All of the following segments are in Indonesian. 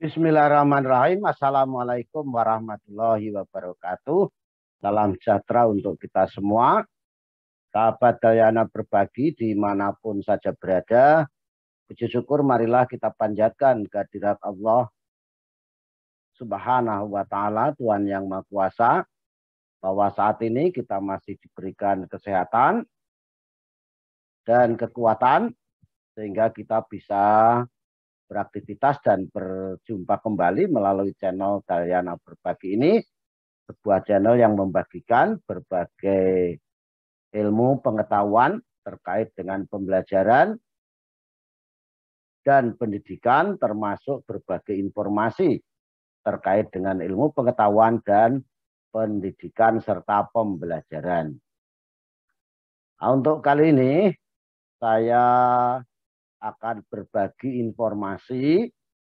Bismillahirrahmanirrahim. Assalamualaikum warahmatullahi wabarakatuh. Salam sejahtera untuk kita semua. Sahabat Dayana berbagi dimanapun saja berada. Puji syukur marilah kita panjatkan kehadirat Allah subhanahu wa ta'ala Tuhan yang Maha Kuasa. Bahwa saat ini kita masih diberikan kesehatan dan kekuatan sehingga kita bisa beraktivitas dan berjumpa kembali melalui channel Dayana Berbagi ini, sebuah channel yang membagikan berbagai ilmu pengetahuan terkait dengan pembelajaran dan pendidikan termasuk berbagai informasi terkait dengan ilmu pengetahuan dan pendidikan serta pembelajaran. Nah, untuk kali ini saya akan berbagi informasi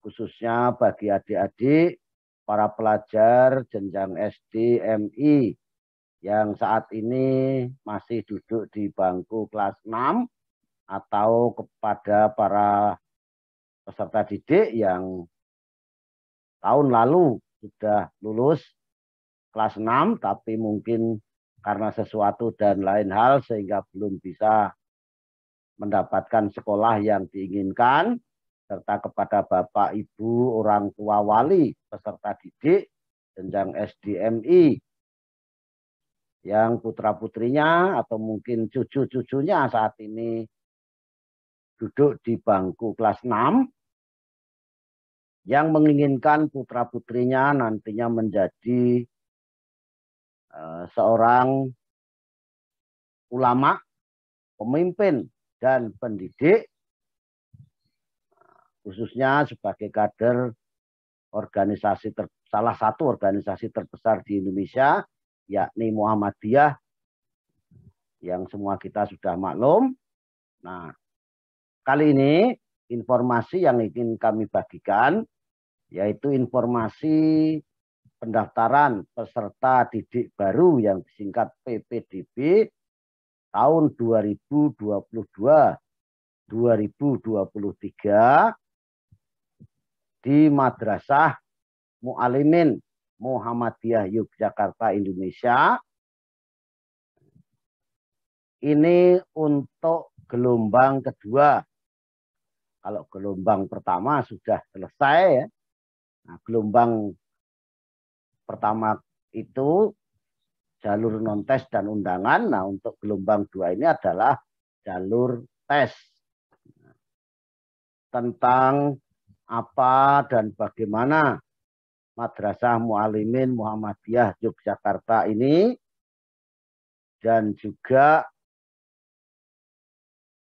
khususnya bagi adik-adik para pelajar jenjang SD MI yang saat ini masih duduk di bangku kelas 6 atau kepada para peserta didik yang tahun lalu sudah lulus kelas 6 tapi mungkin karena sesuatu dan lain hal sehingga belum bisa mendapatkan sekolah yang diinginkan, serta kepada Bapak, Ibu, orang tua wali, peserta didik, jenjang SDMI, yang putra-putrinya atau mungkin cucu-cucunya saat ini duduk di bangku kelas 6, yang menginginkan putra-putrinya nantinya menjadi eh, seorang ulama, pemimpin dan pendidik khususnya sebagai kader organisasi ter, salah satu organisasi terbesar di Indonesia yakni Muhammadiyah yang semua kita sudah maklum. Nah, kali ini informasi yang ingin kami bagikan yaitu informasi pendaftaran peserta didik baru yang disingkat PPDB tahun 2022 2023 di Madrasah Mu'alimin Muhammadiyah Yogyakarta Indonesia. Ini untuk gelombang kedua. Kalau gelombang pertama sudah selesai ya. Nah, gelombang pertama itu jalur non tes dan undangan. Nah, untuk gelombang dua ini adalah jalur tes tentang apa dan bagaimana Madrasah Mualimin Muhammadiyah Yogyakarta ini dan juga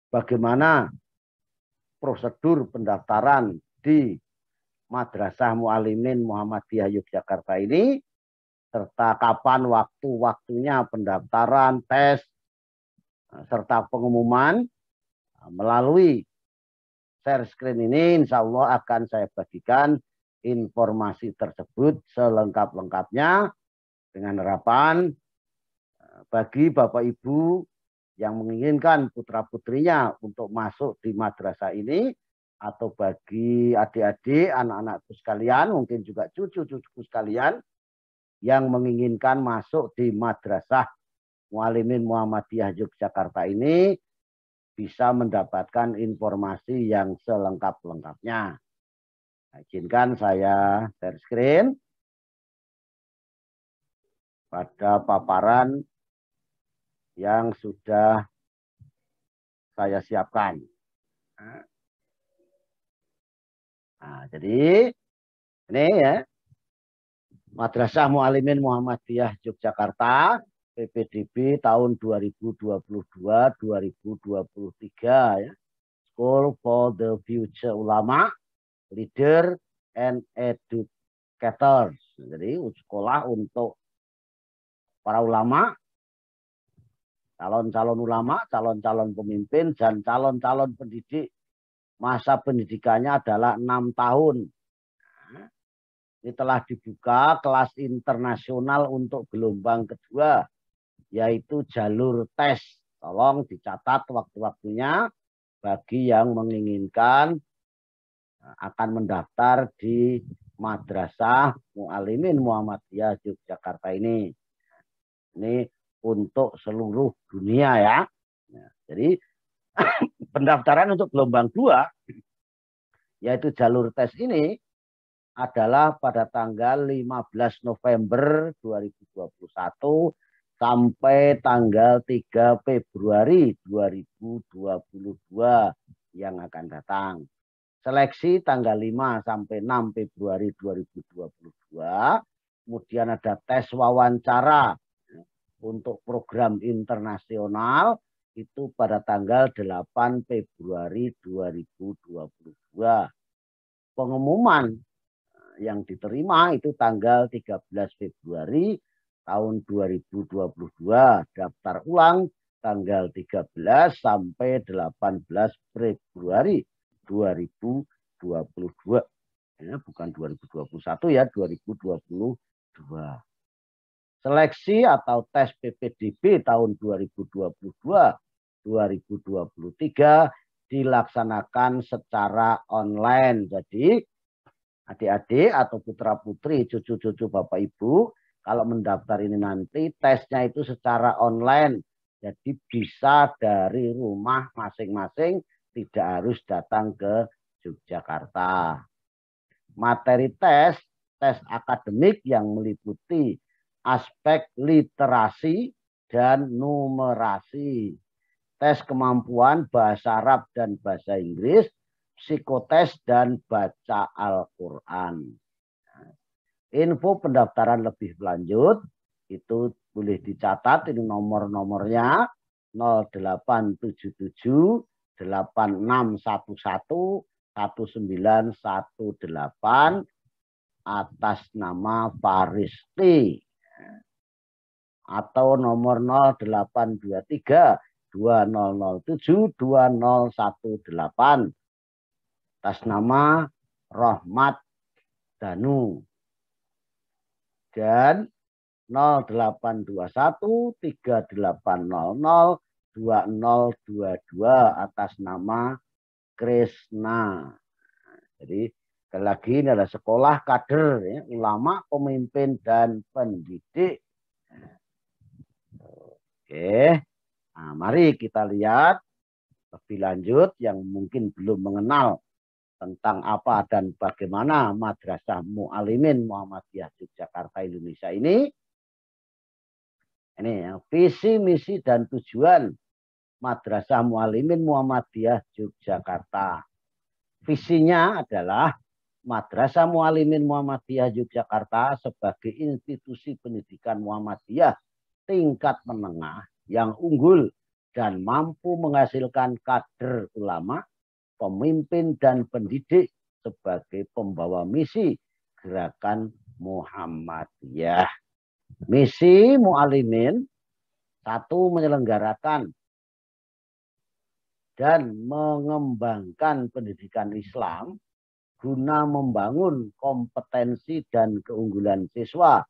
bagaimana prosedur pendaftaran di Madrasah Mualimin Muhammadiyah Yogyakarta ini serta kapan waktu-waktunya pendaftaran, tes, serta pengumuman melalui share screen ini insya Allah akan saya bagikan informasi tersebut selengkap-lengkapnya dengan harapan eh, bagi Bapak Ibu yang menginginkan putra-putrinya untuk masuk di madrasah ini atau bagi adik-adik, anak-anakku sekalian, mungkin juga cucu-cucuku sekalian yang menginginkan masuk di Madrasah Mualimin Muhammadiyah Yogyakarta ini bisa mendapatkan informasi yang selengkap-lengkapnya. Nah, izinkan saya share screen pada paparan yang sudah saya siapkan. Nah, jadi ini ya Madrasah Mualimin Muhammadiyah Yogyakarta PPDB tahun 2022-2023 ya. School for the Future Ulama, Leader and Educators. Jadi sekolah untuk para ulama, calon-calon ulama, calon-calon pemimpin, dan calon-calon pendidik. Masa pendidikannya adalah enam tahun ini telah dibuka kelas internasional untuk gelombang kedua, yaitu jalur tes. Tolong dicatat waktu-waktunya bagi yang menginginkan eh, akan mendaftar di Madrasah Mu'alimin Muhammadiyah Yogyakarta ini. Ini untuk seluruh dunia ya. ya jadi pendaftaran untuk gelombang dua yaitu jalur tes ini adalah pada tanggal 15 November 2021 sampai tanggal 3 Februari 2022 yang akan datang. Seleksi tanggal 5 sampai 6 Februari 2022. Kemudian ada tes wawancara untuk program internasional itu pada tanggal 8 Februari 2022. Pengumuman yang diterima itu tanggal 13 Februari tahun 2022, daftar ulang tanggal 13 sampai 18 Februari 2022. Ya, bukan 2021 ya, 2022. Seleksi atau tes PPDB tahun 2022 2023 dilaksanakan secara online. Jadi adik-adik atau putra-putri, cucu-cucu Bapak Ibu, kalau mendaftar ini nanti tesnya itu secara online. Jadi bisa dari rumah masing-masing, tidak harus datang ke Yogyakarta. Materi tes, tes akademik yang meliputi aspek literasi dan numerasi. Tes kemampuan bahasa Arab dan bahasa Inggris psikotes dan baca Al-Quran. Info pendaftaran lebih lanjut itu boleh dicatat ini nomor-nomornya 0877 8611 1918 atas nama Faristi atau nomor 0823 2007 2018 atas nama Rohmat Danu. Dan 082138002022 atas nama Krishna. Jadi sekali lagi ini adalah sekolah kader, ya, ulama, pemimpin dan pendidik. Oke, nah, mari kita lihat lebih lanjut yang mungkin belum mengenal tentang apa dan bagaimana Madrasah Mu'alimin Muhammadiyah Yogyakarta Indonesia ini. Ini yang visi, misi, dan tujuan Madrasah Mu'alimin Muhammadiyah Yogyakarta. Visinya adalah Madrasah Mu'alimin Muhammadiyah Yogyakarta sebagai institusi pendidikan Muhammadiyah tingkat menengah yang unggul dan mampu menghasilkan kader ulama pemimpin dan pendidik sebagai pembawa misi gerakan Muhammadiyah. Misi Mu'alimin satu menyelenggarakan dan mengembangkan pendidikan Islam guna membangun kompetensi dan keunggulan siswa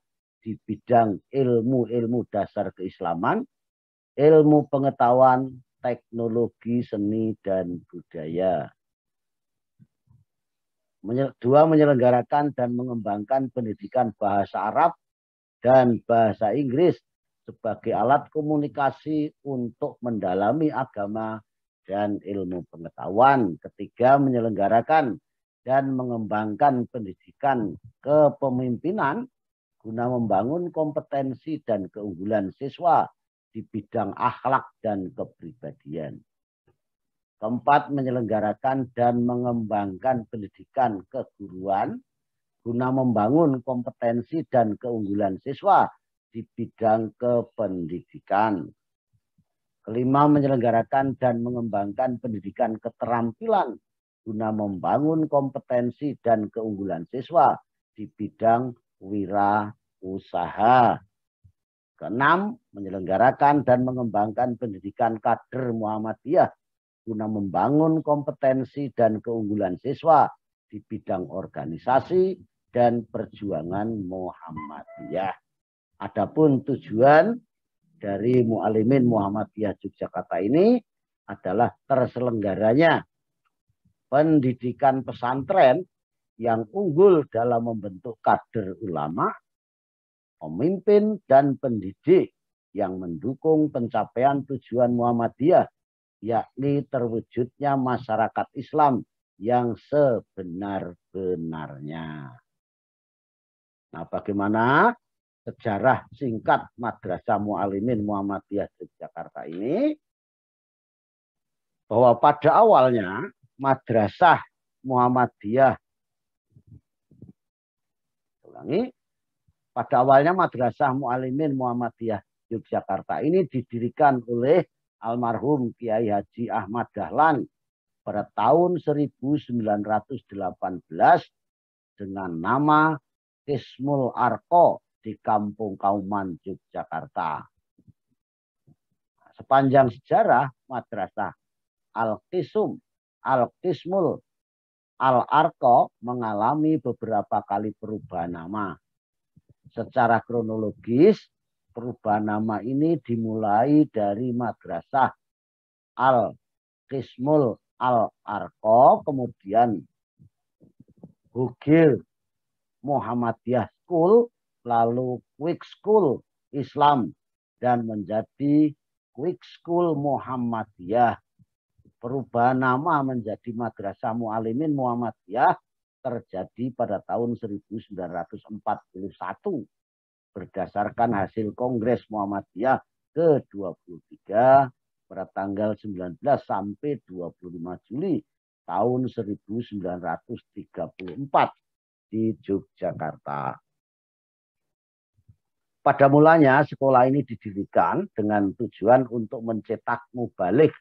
di bidang ilmu-ilmu dasar keislaman, ilmu pengetahuan teknologi seni dan budaya. Dua, menyelenggarakan dan mengembangkan pendidikan bahasa Arab dan bahasa Inggris sebagai alat komunikasi untuk mendalami agama dan ilmu pengetahuan. Ketiga, menyelenggarakan dan mengembangkan pendidikan kepemimpinan guna membangun kompetensi dan keunggulan siswa di bidang akhlak dan kepribadian. Keempat, menyelenggarakan dan mengembangkan pendidikan keguruan guna membangun kompetensi dan keunggulan siswa di bidang kependidikan. Kelima, menyelenggarakan dan mengembangkan pendidikan keterampilan guna membangun kompetensi dan keunggulan siswa di bidang wirausaha. usaha. Keenam, menyelenggarakan dan mengembangkan pendidikan kader Muhammadiyah guna membangun kompetensi dan keunggulan siswa di bidang organisasi dan perjuangan Muhammadiyah. Adapun tujuan dari Mu'alimin Muhammadiyah Yogyakarta ini adalah terselenggaranya pendidikan pesantren yang unggul dalam membentuk kader ulama pemimpin dan pendidik yang mendukung pencapaian tujuan Muhammadiyah, yakni terwujudnya masyarakat Islam yang sebenar-benarnya. Nah, bagaimana sejarah singkat Madrasah Mu'alimin Muhammadiyah di Jakarta ini? Bahwa pada awalnya Madrasah Muhammadiyah ulangi pada awalnya Madrasah Mu'alimin Muhammadiyah Yogyakarta ini didirikan oleh almarhum Kiai Haji Ahmad Dahlan pada tahun 1918 dengan nama Kismul Arko di Kampung Kauman, Yogyakarta. Sepanjang sejarah madrasah Al-Qisum, Al-Qismul, Al-Arko mengalami beberapa kali perubahan nama Secara kronologis, perubahan nama ini dimulai dari Madrasah Al-Kismul Al-Arko, kemudian Hugil Muhammadiyah School, lalu Quick School Islam, dan menjadi Quick School Muhammadiyah perubahan nama menjadi Madrasah Mu'alimin Muhammadiyah terjadi pada tahun 1941 berdasarkan hmm. hasil Kongres Muhammadiyah ke-23 pada tanggal 19 sampai 25 Juli tahun 1934 di Yogyakarta. Pada mulanya sekolah ini didirikan dengan tujuan untuk mencetak mubalik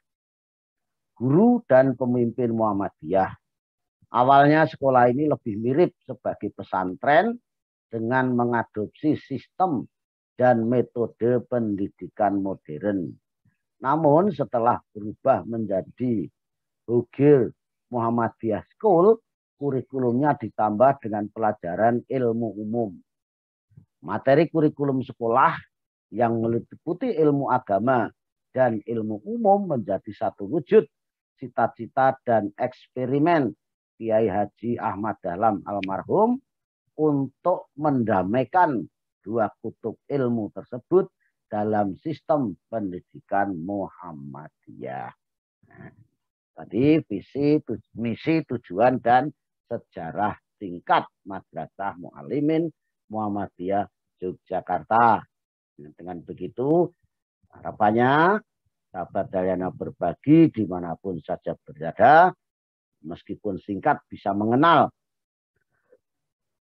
guru dan pemimpin Muhammadiyah Awalnya sekolah ini lebih mirip sebagai pesantren dengan mengadopsi sistem dan metode pendidikan modern. Namun setelah berubah menjadi Hugir Muhammadiyah School, kurikulumnya ditambah dengan pelajaran ilmu umum. Materi kurikulum sekolah yang meliputi ilmu agama dan ilmu umum menjadi satu wujud cita-cita dan eksperimen Kiai Haji Ahmad Dalam almarhum untuk mendamaikan dua kutub ilmu tersebut dalam sistem pendidikan Muhammadiyah. tadi visi, misi, tujuan dan sejarah tingkat Madrasah Mu'alimin Muhammadiyah Yogyakarta. dengan begitu harapannya sahabat Dayana berbagi dimanapun saja berada meskipun singkat bisa mengenal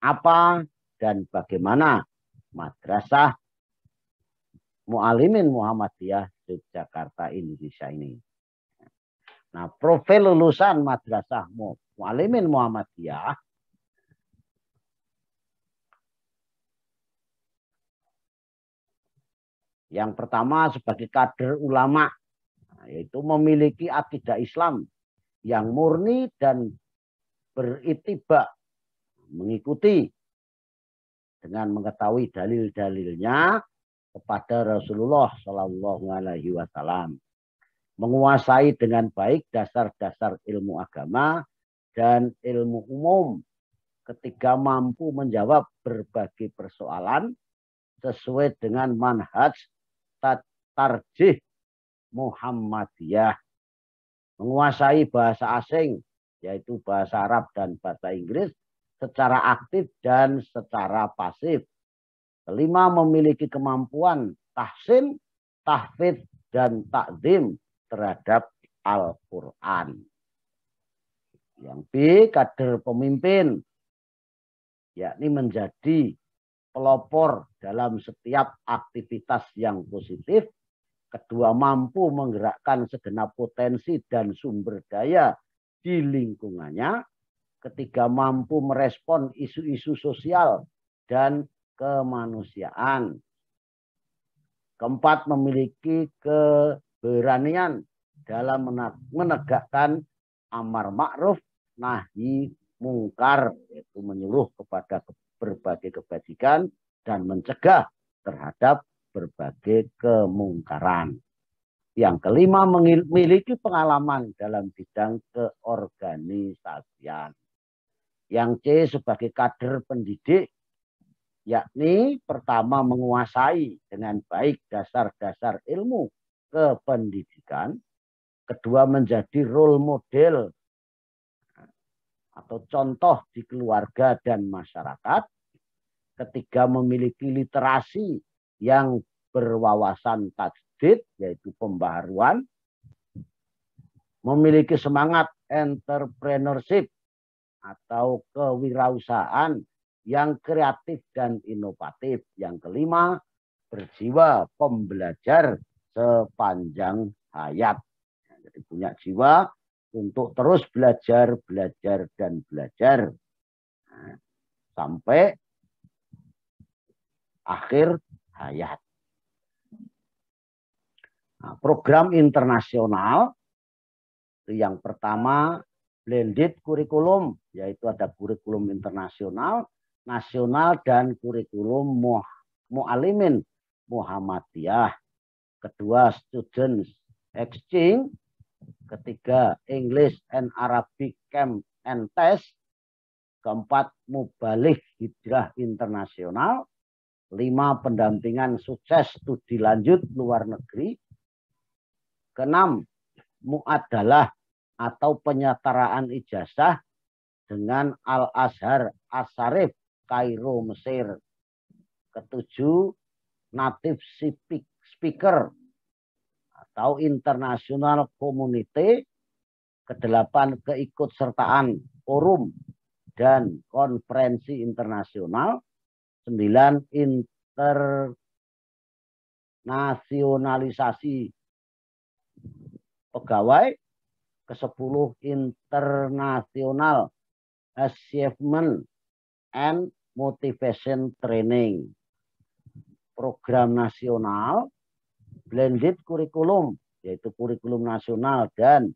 apa dan bagaimana madrasah Mu'alimin Muhammadiyah Yogyakarta Indonesia ini. Nah, profil lulusan madrasah Mu'alimin Muhammadiyah Yang pertama sebagai kader ulama, yaitu memiliki akidah Islam yang murni dan beritiba mengikuti dengan mengetahui dalil-dalilnya kepada Rasulullah Shallallahu Alaihi Wasallam, menguasai dengan baik dasar-dasar ilmu agama dan ilmu umum, ketika mampu menjawab berbagai persoalan sesuai dengan manhaj tarjih Muhammadiyah menguasai bahasa asing, yaitu bahasa Arab dan bahasa Inggris, secara aktif dan secara pasif. Kelima, memiliki kemampuan tahsin, tahfidz, dan takdim terhadap Al-Quran. Yang B, kader pemimpin, yakni menjadi pelopor dalam setiap aktivitas yang positif Kedua, mampu menggerakkan segenap potensi dan sumber daya di lingkungannya. Ketiga, mampu merespon isu-isu sosial dan kemanusiaan. Keempat, memiliki keberanian dalam menegakkan amar ma'ruf nahi mungkar, yaitu menyuruh kepada berbagai kebajikan dan mencegah terhadap berbagai kemungkaran. Yang kelima, memiliki pengalaman dalam bidang keorganisasian. Yang C, sebagai kader pendidik, yakni pertama menguasai dengan baik dasar-dasar ilmu kependidikan. Kedua, menjadi role model atau contoh di keluarga dan masyarakat. Ketiga, memiliki literasi yang berwawasan tajdid yaitu pembaharuan memiliki semangat entrepreneurship atau kewirausahaan yang kreatif dan inovatif. Yang kelima, berjiwa pembelajar sepanjang hayat. Jadi punya jiwa untuk terus belajar, belajar, dan belajar. Nah, sampai akhir hayat. Nah, program internasional itu yang pertama blended kurikulum yaitu ada kurikulum internasional, nasional dan kurikulum mu mualimin Muhammadiyah. Kedua students exchange, ketiga English and Arabic camp and test, keempat mubalik hijrah internasional, lima pendampingan sukses studi lanjut luar negeri. Keenam, muadalah atau penyetaraan ijazah dengan Al-Azhar Asarif Kairo Mesir. Ketujuh, native speaker atau international community. Kedelapan, keikutsertaan forum dan konferensi internasional 9 internasionalisasi pegawai ke-10 internasional achievement and motivation training program nasional blended kurikulum yaitu kurikulum nasional dan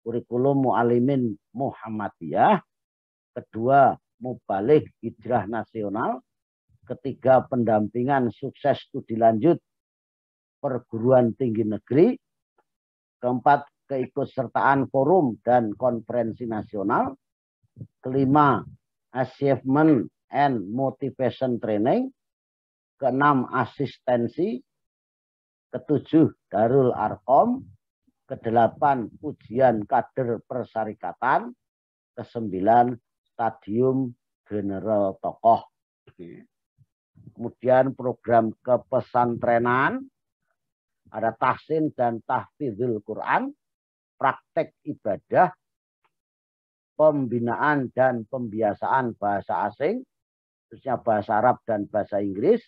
kurikulum mualimin Muhammadiyah kedua mubalik hijrah nasional Ketiga, pendampingan sukses studi lanjut perguruan tinggi negeri. Keempat, keikutsertaan forum dan konferensi nasional. Kelima, achievement and motivation training. Keenam, asistensi. Ketujuh, Darul Arkom. Kedelapan, ujian kader persyarikatan. Kesembilan, stadium general tokoh. Kemudian program kepesantrenan, ada tahsin dan tahfidul Quran, praktek ibadah, pembinaan dan pembiasaan bahasa asing, khususnya bahasa Arab dan bahasa Inggris,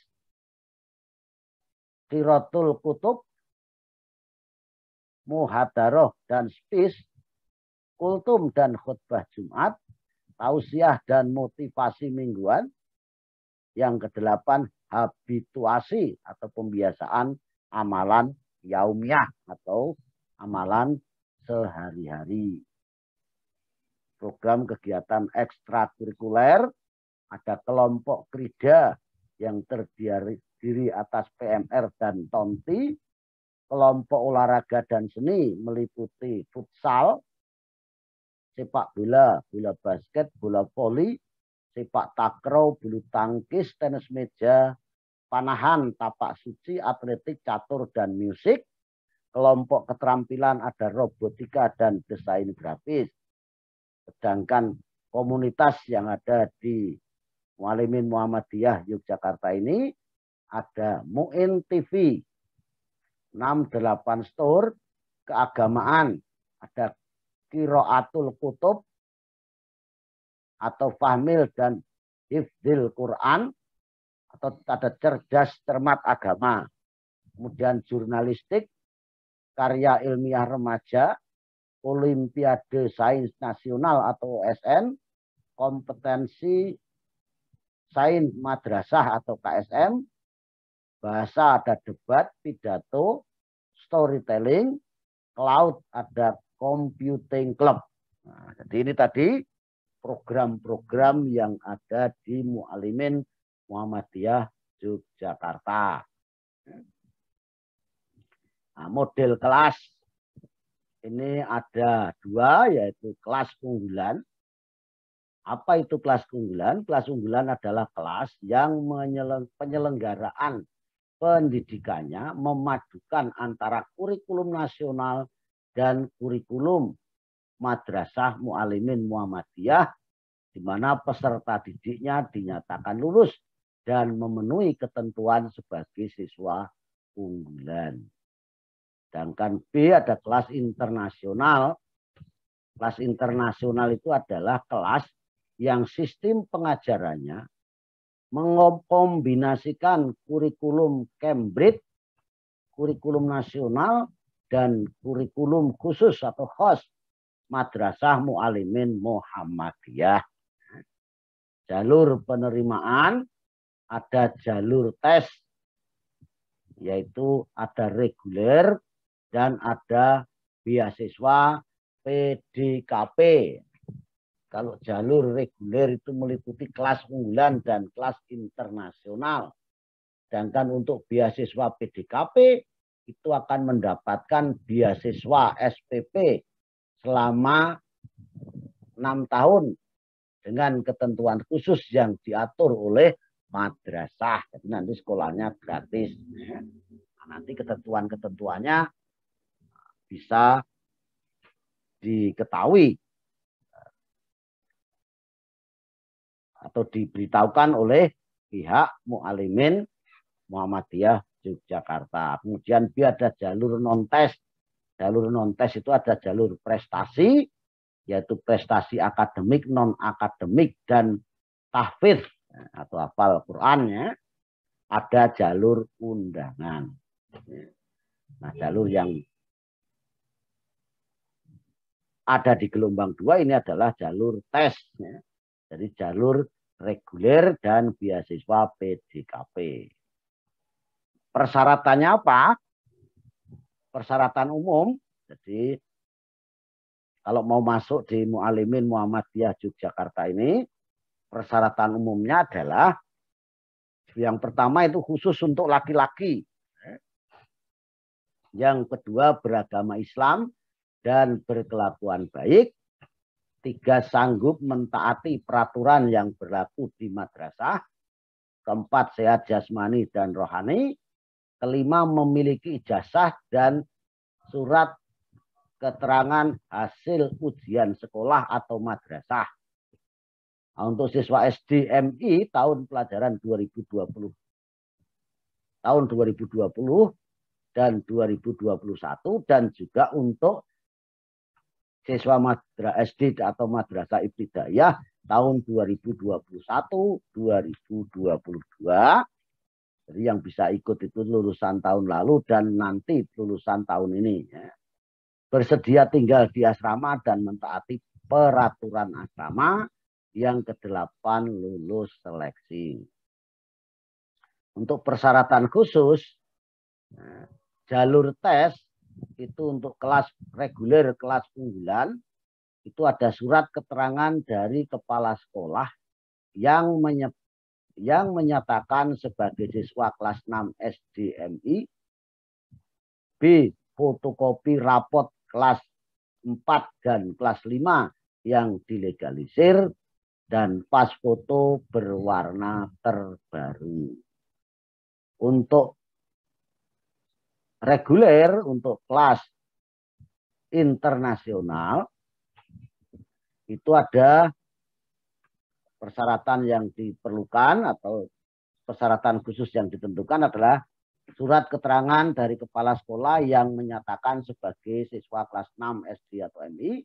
kirotul kutub, muhadaroh dan spis, kultum dan khutbah Jumat, tausiah dan motivasi mingguan, yang kedelapan, habituasi atau pembiasaan amalan yaumiah atau amalan sehari-hari. Program kegiatan ekstrakurikuler ada kelompok krida yang terdiri atas PMR dan tonti, kelompok olahraga dan seni meliputi futsal, sepak bola, bola basket, bola voli, sepak takraw, bulu tangkis, tenis meja, panahan, tapak suci, atletik, catur, dan musik. Kelompok keterampilan ada robotika dan desain grafis. Sedangkan komunitas yang ada di Walimin Muhammadiyah Yogyakarta ini ada Muin TV, 68 store, keagamaan, ada Kiroatul Kutub, atau fahmil dan hifdil Quran atau ada cerdas cermat agama. Kemudian jurnalistik, karya ilmiah remaja, olimpiade sains nasional atau OSN, kompetensi sains madrasah atau KSM, bahasa ada debat, pidato, storytelling, cloud ada computing club. Nah, jadi ini tadi program-program yang ada di Mu'alimin Muhammadiyah Yogyakarta. Nah, model kelas ini ada dua, yaitu kelas unggulan. Apa itu kelas unggulan? Kelas unggulan adalah kelas yang penyelenggaraan pendidikannya memadukan antara kurikulum nasional dan kurikulum Madrasah Mu'alimin Muhammadiyah di mana peserta didiknya dinyatakan lulus dan memenuhi ketentuan sebagai siswa unggulan. Sedangkan B ada kelas internasional. Kelas internasional itu adalah kelas yang sistem pengajarannya mengkombinasikan kurikulum Cambridge, kurikulum nasional, dan kurikulum khusus atau host. Madrasah Mu'alimin Muhammadiyah. Jalur penerimaan ada jalur tes yaitu ada reguler dan ada beasiswa PDKP. Kalau jalur reguler itu meliputi kelas unggulan dan kelas internasional. Sedangkan untuk beasiswa PDKP itu akan mendapatkan beasiswa SPP selama enam tahun dengan ketentuan khusus yang diatur oleh madrasah. Jadi nanti sekolahnya gratis. Nah, nanti ketentuan-ketentuannya bisa diketahui atau diberitahukan oleh pihak mualimin Muhammadiyah Yogyakarta. Kemudian biar ada jalur non test Jalur non-tes itu ada jalur prestasi, yaitu prestasi akademik, non-akademik, dan tahfidz nah, atau hafal Qur'annya. Ada jalur undangan. Nah, jalur yang ada di gelombang dua ini adalah jalur tes. Ya. Jadi jalur reguler dan beasiswa PDKP. Persyaratannya apa? persyaratan umum. Jadi kalau mau masuk di Mu'alimin Muhammadiyah Yogyakarta ini, persyaratan umumnya adalah yang pertama itu khusus untuk laki-laki. Yang kedua beragama Islam dan berkelakuan baik. Tiga sanggup mentaati peraturan yang berlaku di madrasah. Keempat sehat jasmani dan rohani kelima memiliki ijazah dan surat keterangan hasil ujian sekolah atau madrasah. Nah, untuk siswa SDMI tahun pelajaran 2020 tahun 2020 dan 2021 dan juga untuk siswa madrasah SD atau madrasah ibtidayah tahun 2021 2022 jadi yang bisa ikut itu lulusan tahun lalu dan nanti lulusan tahun ini. Ya. Bersedia tinggal di asrama dan mentaati peraturan asrama. Yang kedelapan lulus seleksi. Untuk persyaratan khusus, nah, jalur tes itu untuk kelas reguler, kelas unggulan, itu ada surat keterangan dari kepala sekolah yang menyebut yang menyatakan sebagai siswa kelas 6 SDMI. B. Fotokopi rapot kelas 4 dan kelas 5 yang dilegalisir dan pas foto berwarna terbaru. Untuk reguler, untuk kelas internasional, itu ada persyaratan yang diperlukan atau persyaratan khusus yang ditentukan adalah surat keterangan dari kepala sekolah yang menyatakan sebagai siswa kelas 6 SD atau MI,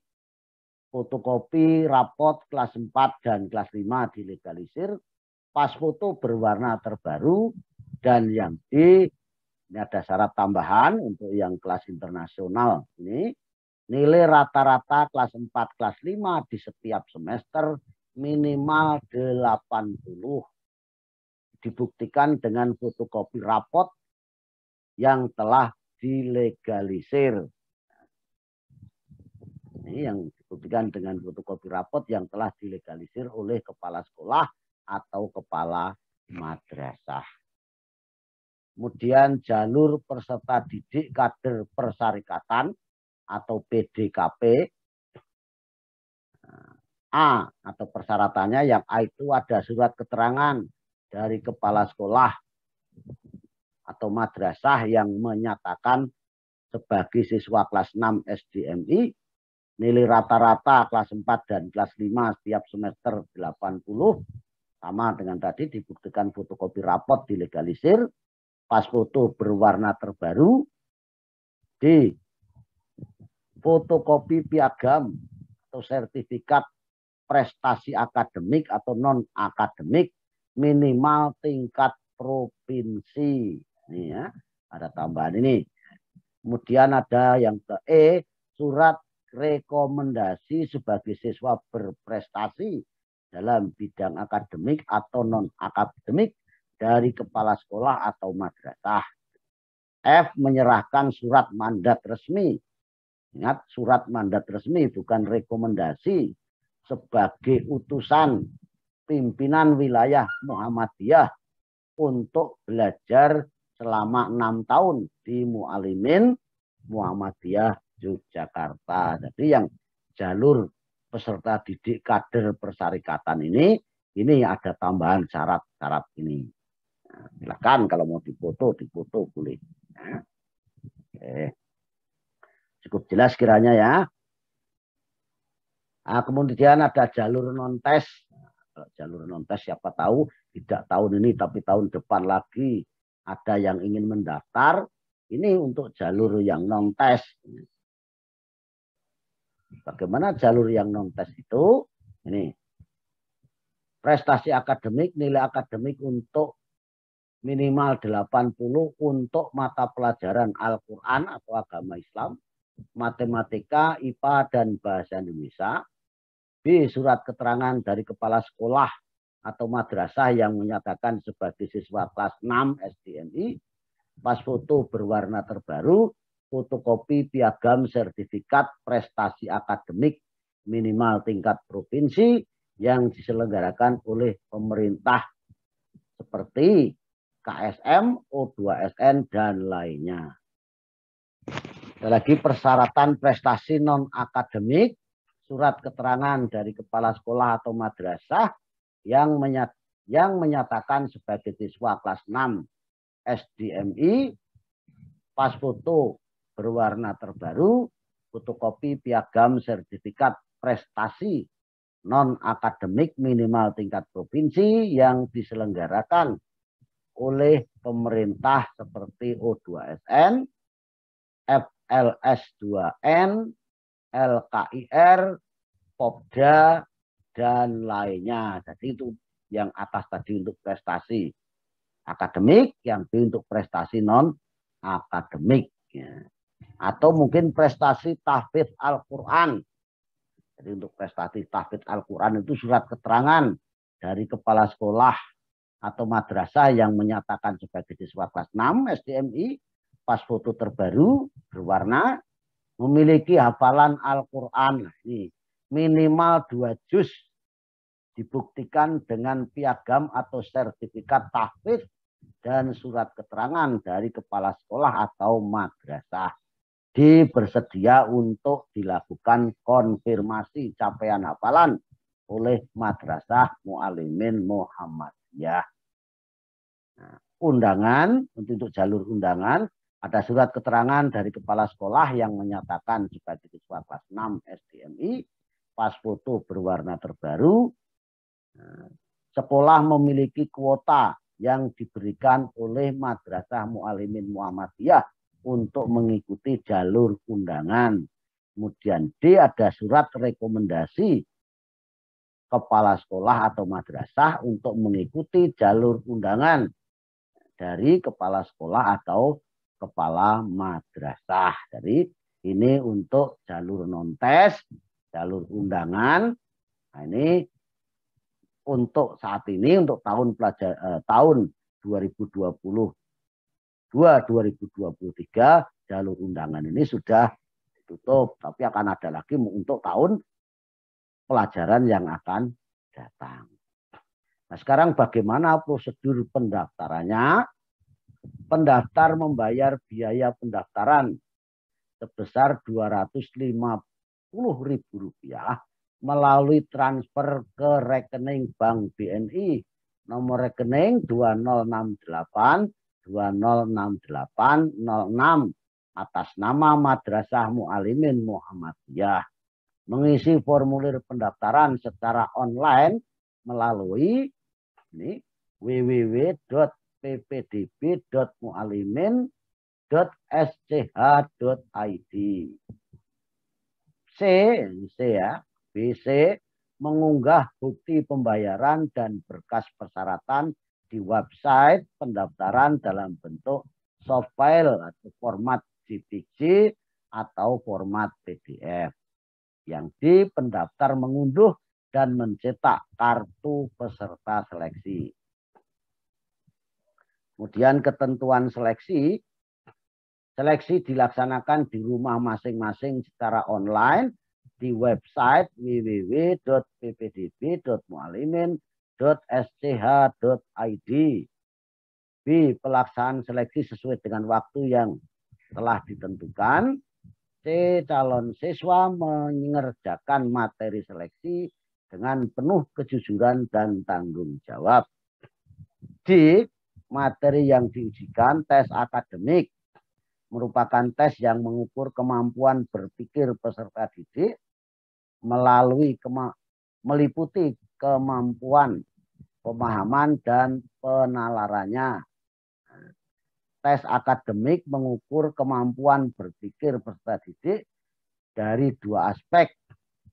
fotokopi rapot kelas 4 dan kelas 5 dilegalisir, pas foto berwarna terbaru, dan yang D, ini ada syarat tambahan untuk yang kelas internasional ini, nilai rata-rata kelas 4, kelas 5 di setiap semester minimal 80 dibuktikan dengan fotokopi rapot yang telah dilegalisir. Ini yang dibuktikan dengan fotokopi rapot yang telah dilegalisir oleh kepala sekolah atau kepala madrasah. Kemudian jalur peserta didik kader persyarikatan atau PDKP A atau persyaratannya yang A itu ada surat keterangan dari kepala sekolah atau madrasah yang menyatakan sebagai siswa kelas 6 SDMI nilai rata-rata kelas 4 dan kelas 5 setiap semester 80 sama dengan tadi dibuktikan fotokopi rapot dilegalisir pas foto berwarna terbaru di fotokopi piagam atau sertifikat prestasi akademik atau non akademik minimal tingkat provinsi. Ini ya, ada tambahan ini. Kemudian ada yang ke E, surat rekomendasi sebagai siswa berprestasi dalam bidang akademik atau non akademik dari kepala sekolah atau madrasah. F menyerahkan surat mandat resmi. Ingat surat mandat resmi bukan rekomendasi sebagai utusan pimpinan wilayah Muhammadiyah untuk belajar selama enam tahun di Mualimin Muhammadiyah Yogyakarta. Jadi yang jalur peserta didik kader persyarikatan ini, ini ada tambahan syarat-syarat ini. Nah, silakan kalau mau dipoto, dipoto boleh. Nah, oke. Cukup jelas kiranya ya. Nah, kemudian ada jalur non tes. Nah, jalur non tes siapa tahu tidak tahun ini tapi tahun depan lagi ada yang ingin mendaftar. Ini untuk jalur yang non tes. Bagaimana jalur yang non tes itu? Ini prestasi akademik, nilai akademik untuk minimal 80 untuk mata pelajaran Al-Quran atau agama Islam matematika, IPA, dan bahasa Indonesia. B. Surat keterangan dari kepala sekolah atau madrasah yang menyatakan sebagai siswa kelas 6 SDNI. Pas foto berwarna terbaru, fotokopi piagam sertifikat prestasi akademik minimal tingkat provinsi yang diselenggarakan oleh pemerintah seperti KSM, O2SN, dan lainnya lagi persyaratan prestasi non akademik, surat keterangan dari kepala sekolah atau madrasah yang menyat yang menyatakan sebagai siswa kelas 6 SDMI, pas foto berwarna terbaru, fotokopi piagam sertifikat prestasi non akademik minimal tingkat provinsi yang diselenggarakan oleh pemerintah seperti O2SN, F LS2N, LKIR, POPDA, dan lainnya. Jadi itu yang atas tadi untuk prestasi akademik, yang B untuk prestasi non-akademik. Ya. Atau mungkin prestasi tahfidz Al-Quran. Jadi untuk prestasi tahfidz Al-Quran itu surat keterangan dari kepala sekolah atau madrasah yang menyatakan sebagai siswa kelas 6 SDMI pas foto terbaru berwarna memiliki hafalan Al-Quran. Nah, ini minimal dua juz dibuktikan dengan piagam atau sertifikat tahfiz dan surat keterangan dari kepala sekolah atau madrasah. dipersedia untuk dilakukan konfirmasi capaian hafalan oleh madrasah mualimin Muhammadiyah. Nah, undangan untuk jalur undangan ada surat keterangan dari kepala sekolah yang menyatakan sebagai siswa kelas 6 SDMI pas foto berwarna terbaru eh, sekolah memiliki kuota yang diberikan oleh Madrasah Mu'alimin Muhammadiyah untuk mengikuti jalur undangan. Kemudian D ada surat rekomendasi kepala sekolah atau madrasah untuk mengikuti jalur undangan dari kepala sekolah atau kepala madrasah. Jadi ini untuk jalur non-tes, jalur undangan. Nah, ini untuk saat ini untuk tahun pelajar eh, tahun 2022 2023 jalur undangan ini sudah ditutup, tapi akan ada lagi untuk tahun pelajaran yang akan datang. Nah, sekarang bagaimana prosedur pendaftarannya? pendaftar membayar biaya pendaftaran sebesar Rp250.000 melalui transfer ke rekening Bank BNI nomor rekening 2068 206806 atas nama Madrasah Mu'alimin Muhammadiyah. Mengisi formulir pendaftaran secara online melalui ini www ppdb.mualimin.sch.id. C, C ya, BC mengunggah bukti pembayaran dan berkas persyaratan di website pendaftaran dalam bentuk soft file atau format CPG atau format PDF. Yang di pendaftar mengunduh dan mencetak kartu peserta seleksi. Kemudian ketentuan seleksi, seleksi dilaksanakan di rumah masing-masing secara online di website www.ppdb.mualimin.sch.id. B. Pelaksanaan seleksi sesuai dengan waktu yang telah ditentukan. C. Calon siswa mengerjakan materi seleksi dengan penuh kejujuran dan tanggung jawab. D materi yang diujikan tes akademik merupakan tes yang mengukur kemampuan berpikir peserta didik melalui kema meliputi kemampuan pemahaman dan penalarannya. Tes akademik mengukur kemampuan berpikir peserta didik dari dua aspek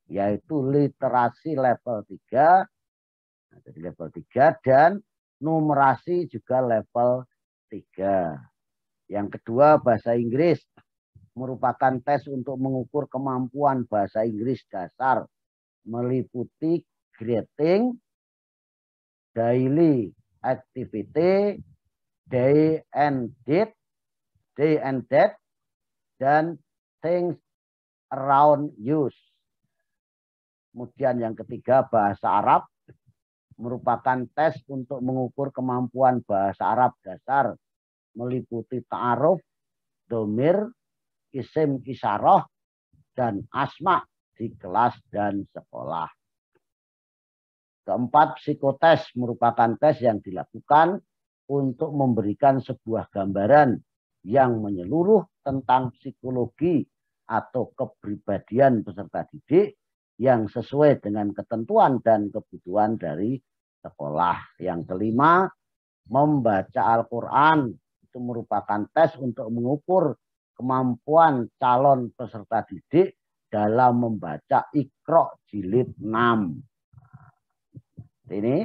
yaitu literasi level 3 jadi level 3 dan numerasi juga level 3. Yang kedua bahasa Inggris merupakan tes untuk mengukur kemampuan bahasa Inggris dasar meliputi greeting, daily activity, day and date, day and date, dan things around use. Kemudian yang ketiga bahasa Arab merupakan tes untuk mengukur kemampuan bahasa Arab dasar meliputi ta'aruf, domir, isim kisaroh, dan asma di kelas dan sekolah. Keempat, psikotes merupakan tes yang dilakukan untuk memberikan sebuah gambaran yang menyeluruh tentang psikologi atau kepribadian peserta didik yang sesuai dengan ketentuan dan kebutuhan dari sekolah. Yang kelima, membaca Al-Quran itu merupakan tes untuk mengukur kemampuan calon peserta didik dalam membaca Iqra jilid 6. Ini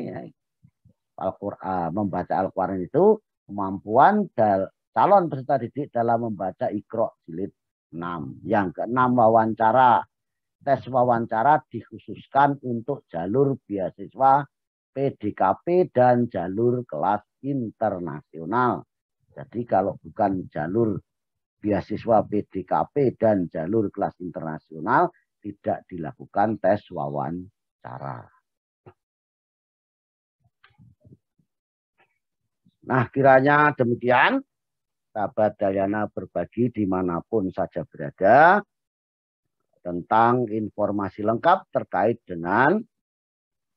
Al-Quran, membaca Al-Quran itu kemampuan calon peserta didik dalam membaca Iqra jilid 6. Yang keenam wawancara tes wawancara dikhususkan untuk jalur beasiswa PDKP dan jalur kelas internasional. Jadi kalau bukan jalur beasiswa PDKP dan jalur kelas internasional tidak dilakukan tes wawancara. Nah kiranya demikian sahabat Dayana berbagi dimanapun saja berada tentang informasi lengkap terkait dengan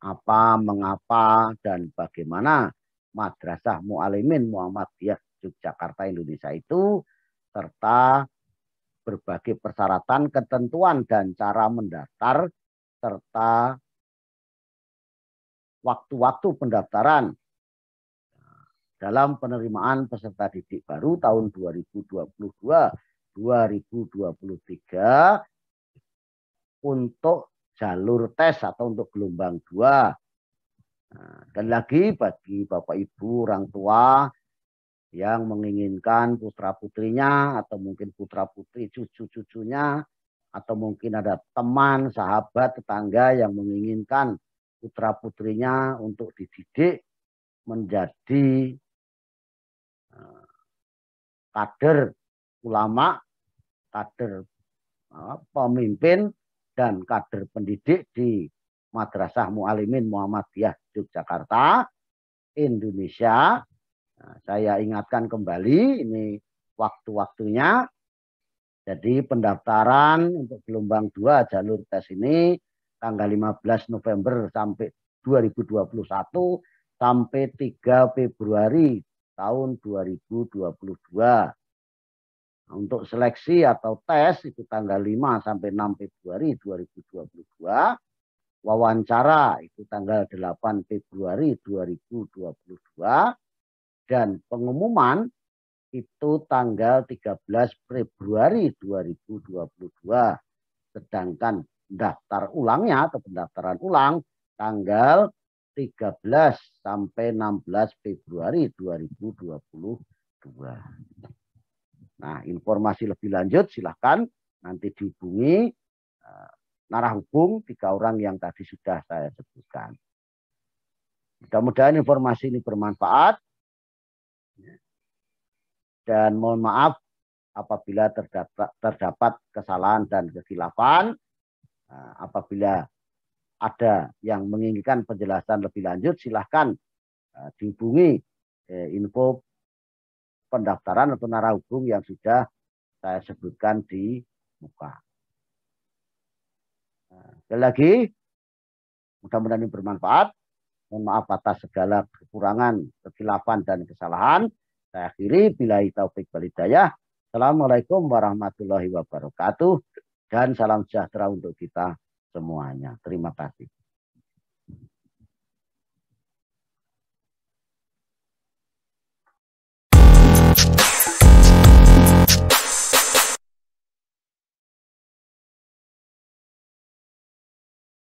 apa, mengapa, dan bagaimana Madrasah Mu'alimin Muhammadiyah Yogyakarta Indonesia itu serta berbagai persyaratan, ketentuan, dan cara mendaftar serta waktu-waktu pendaftaran dalam penerimaan peserta didik baru tahun 2022 2023 untuk jalur tes atau untuk gelombang dua. Nah, dan lagi bagi bapak ibu orang tua yang menginginkan putra putrinya atau mungkin putra putri cucu cucunya atau mungkin ada teman sahabat tetangga yang menginginkan putra putrinya untuk dididik menjadi eh, kader ulama kader eh, pemimpin dan kader pendidik di Madrasah Mu'alimin Muhammadiyah Yogyakarta, Indonesia. Nah, saya ingatkan kembali, ini waktu-waktunya. Jadi pendaftaran untuk gelombang dua jalur tes ini tanggal 15 November sampai 2021 sampai 3 Februari tahun 2022. Untuk seleksi atau tes itu tanggal 5 sampai 6 Februari 2022. Wawancara itu tanggal 8 Februari 2022. Dan pengumuman itu tanggal 13 Februari 2022. Sedangkan daftar ulangnya atau pendaftaran ulang tanggal 13 sampai 16 Februari 2022. Nah, informasi lebih lanjut silahkan nanti dihubungi eh, narah hubung tiga orang yang tadi sudah saya sebutkan. Mudah-mudahan informasi ini bermanfaat. Dan mohon maaf apabila terdapat, terdapat kesalahan dan kekhilafan. Eh, apabila ada yang menginginkan penjelasan lebih lanjut, silahkan eh, dihubungi info pendaftaran atau narah yang sudah saya sebutkan di muka. Nah, sekali lagi, mudah-mudahan ini bermanfaat. Mohon maaf atas segala kekurangan, kekilapan dan kesalahan. Saya akhiri, bila taufik balidayah. Assalamualaikum warahmatullahi wabarakatuh. Dan salam sejahtera untuk kita semuanya. Terima kasih.